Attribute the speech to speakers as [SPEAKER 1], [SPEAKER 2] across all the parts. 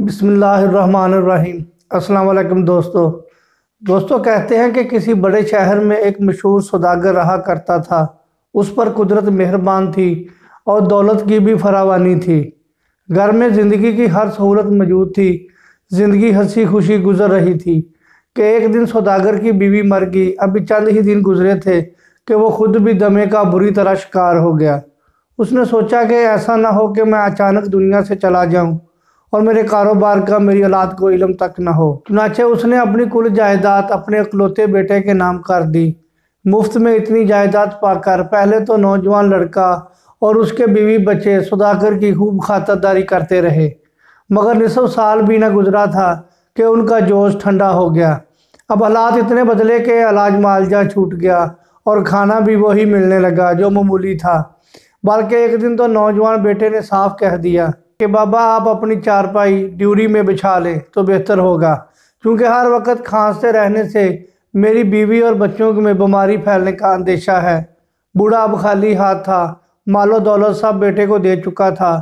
[SPEAKER 1] बिसमीम अस्सलाम दोस्तों दोस्तों कहते हैं कि किसी बड़े शहर में एक मशहूर सौदागर रहा करता था उस पर कुदरत मेहरबान थी और दौलत की भी फरावानी थी घर में ज़िंदगी की हर सहूलत मौजूद थी ज़िंदगी हंसी खुशी गुजर रही थी कि एक दिन सौदागर की बीवी मर गई अभी चंद ही दिन गुजरे थे कि वो खुद भी दमे का बुरी तरह शिकार हो गया उसने सोचा कि ऐसा ना हो कि मैं अचानक दुनिया से चला जाऊँ और मेरे कारोबार का मेरी औलाद को इलम तक न हो चुनाचे उसने अपनी कुल जायदाद अपने अकलौते बेटे के नाम कर दी मुफ्त में इतनी जायदाद पाकर पहले तो नौजवान लड़का और उसके बीवी बच्चे सुधाकर की खूब खातरदारी करते रहे मगर निसव साल भी न गुजरा था कि उनका जोश ठंडा हो गया अब हालात इतने बदले के अलाज मालजा छूट गया और खाना भी वही मिलने लगा जो मामूली था बल्कि एक दिन तो नौजवान बेटे ने साफ कह दिया कि बाबा आप अपनी चारपाई ड्यूरी में बिछा लें तो बेहतर होगा क्योंकि हर वक्त खांसते रहने से मेरी बीवी और बच्चों में बीमारी फैलने का अंदेशा है बूढ़ा अब खाली हाथ था मालो दौलत सब बेटे को दे चुका था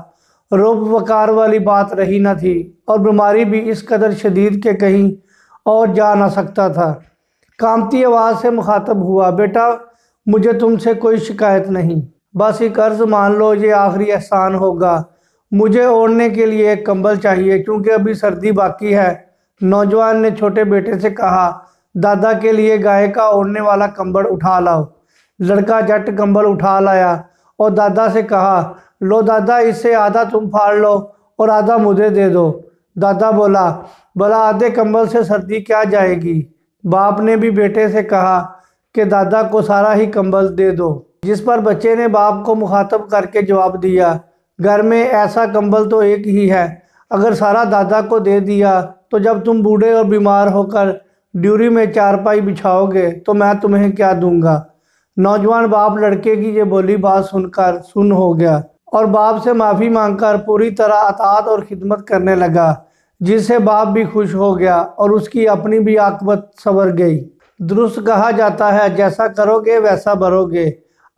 [SPEAKER 1] रोब वकार वाली बात रही न थी और बीमारी भी इस कदर शदीद के कहीं और जा ना सकता था कामती आवाज़ से मुखातब हुआ बेटा मुझे तुमसे कोई शिकायत नहीं बस एक कर्ज़ मान लो ये आखिरी एहसान होगा मुझे ओढ़ने के लिए एक कंबल चाहिए क्योंकि अभी सर्दी बाकी है नौजवान ने छोटे बेटे से कहा दादा के लिए गाय का ओढ़ने वाला कंबल उठा लाओ लड़का जट कंबल उठा लाया और दादा से कहा लो दादा इससे आधा तुम फाड़ लो और आधा मुझे दे दो दादा बोला भला आधे कंबल से सर्दी क्या जाएगी बाप ने भी बेटे से कहा कि दादा को सारा ही कंबल दे दो जिस पर बच्चे ने बाप को मुखातब करके जवाब दिया घर में ऐसा कंबल तो एक ही है अगर सारा दादा को दे दिया तो जब तुम बूढ़े और बीमार होकर ड्यूरी में चारपाई बिछाओगे तो मैं तुम्हें क्या दूंगा नौजवान बाप लड़के की ये बोली बात सुनकर सुन हो गया और बाप से माफ़ी मांगकर पूरी तरह अतात और खिदमत करने लगा जिससे बाप भी खुश हो गया और उसकी अपनी भी आकबत सवर गई दुरुस्त कहा जाता है जैसा करोगे वैसा भरोगे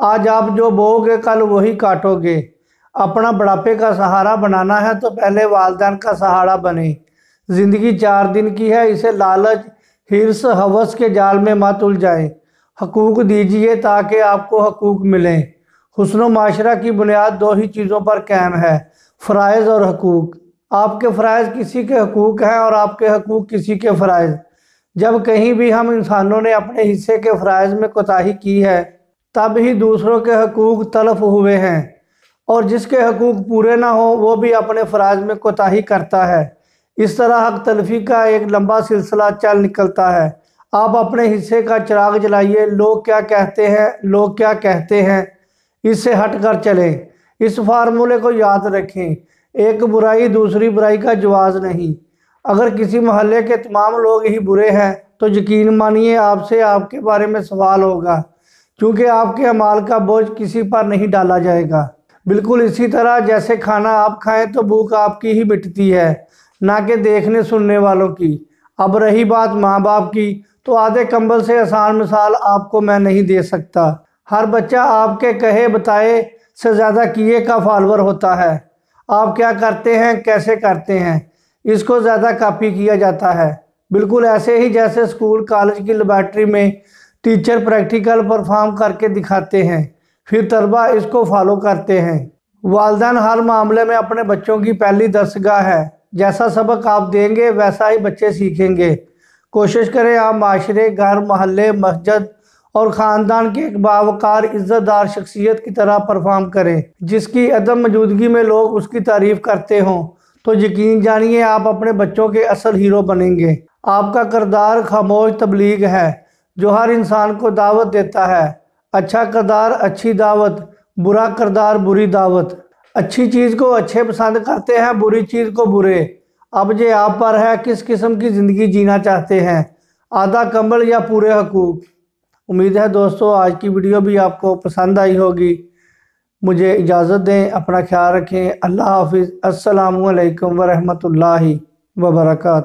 [SPEAKER 1] आज आप जो बोगे कल वही काटोगे अपना बुढ़ापे का सहारा बनाना है तो पहले वालदेन का सहारा बने ज़िंदगी चार दिन की है इसे लालच हिरस हवस के जाल में मत उलझाए हकूक़ दीजिए ताकि आपको हकूक़ मिलें हसन माशरा की बुनियाद दो ही चीज़ों पर कैम है फ़रज़ और हकूक़ आपके फ़रज़ किसी के हकूक़ हैं और आपके हकूक़ किसी के फ़रज़ जब कहीं भी हम इंसानों ने अपने हिस्से के फ़रज़ में कोताही की है तब ही दूसरों के हकूक़ तलफ हुए हैं और जिसके हकूक़ पूरे ना हो वो भी अपने फ़राज में कोताही करता है इस तरह हक तलफी का एक लंबा सिलसिला चल निकलता है आप अपने हिस्से का चिराग जलाइए लोग क्या कहते हैं लोग क्या कहते हैं इससे हट कर चलें इस फार्मूले को याद रखें एक बुराई दूसरी बुराई का जवाज़ नहीं अगर किसी मोहल्ले के तमाम लोग ही बुरे हैं तो यकीन मानिए आपसे आपके बारे में सवाल होगा क्योंकि आपके अमाल का बोझ किसी पर नहीं डाला जाएगा बिल्कुल इसी तरह जैसे खाना आप खाएं तो भूख आपकी ही मिटती है ना कि देखने सुनने वालों की अब रही बात माँ बाप की तो आधे कंबल से आसान मिसाल आपको मैं नहीं दे सकता हर बच्चा आपके कहे बताए से ज़्यादा किए का फॉलोअर होता है आप क्या करते हैं कैसे करते हैं इसको ज़्यादा कॉपी किया जाता है बिल्कुल ऐसे ही जैसे स्कूल कॉलेज की लेबॉर्ट्री में टीचर प्रैक्टिकल परफॉर्म करके दिखाते हैं फिर तलबा इसको फॉलो करते हैं वालदान हर मामले में अपने बच्चों की पहली दरसगाह है जैसा सबक आप देंगे वैसा ही बच्चे सीखेंगे कोशिश करें आप माशरे घर महल्ले मस्जिद और ख़ानदान के एक बावकार इज़्ज़तदार शख्सियत की तरह परफॉर्म करें जिसकी अदम मौजूदगी में लोग उसकी तारीफ़ करते हों तो यकीन जानिए आप अपने बच्चों के असल हीरो बनेंगे आपका करदार खामोश तबलीग है जो हर इंसान को दावत देता है अच्छा करदार अच्छी दावत बुरा करदार बुरी दावत अच्छी चीज़ को अच्छे पसंद करते हैं बुरी चीज़ को बुरे अब ये आप पर है किस किस्म की ज़िंदगी जीना चाहते हैं आधा कंबल या पूरे हकूक उम्मीद है दोस्तों आज की वीडियो भी आपको पसंद आई होगी मुझे इजाज़त दें अपना ख्याल रखें अल्लाह हाफिज़ असलकम वरहमल वर्का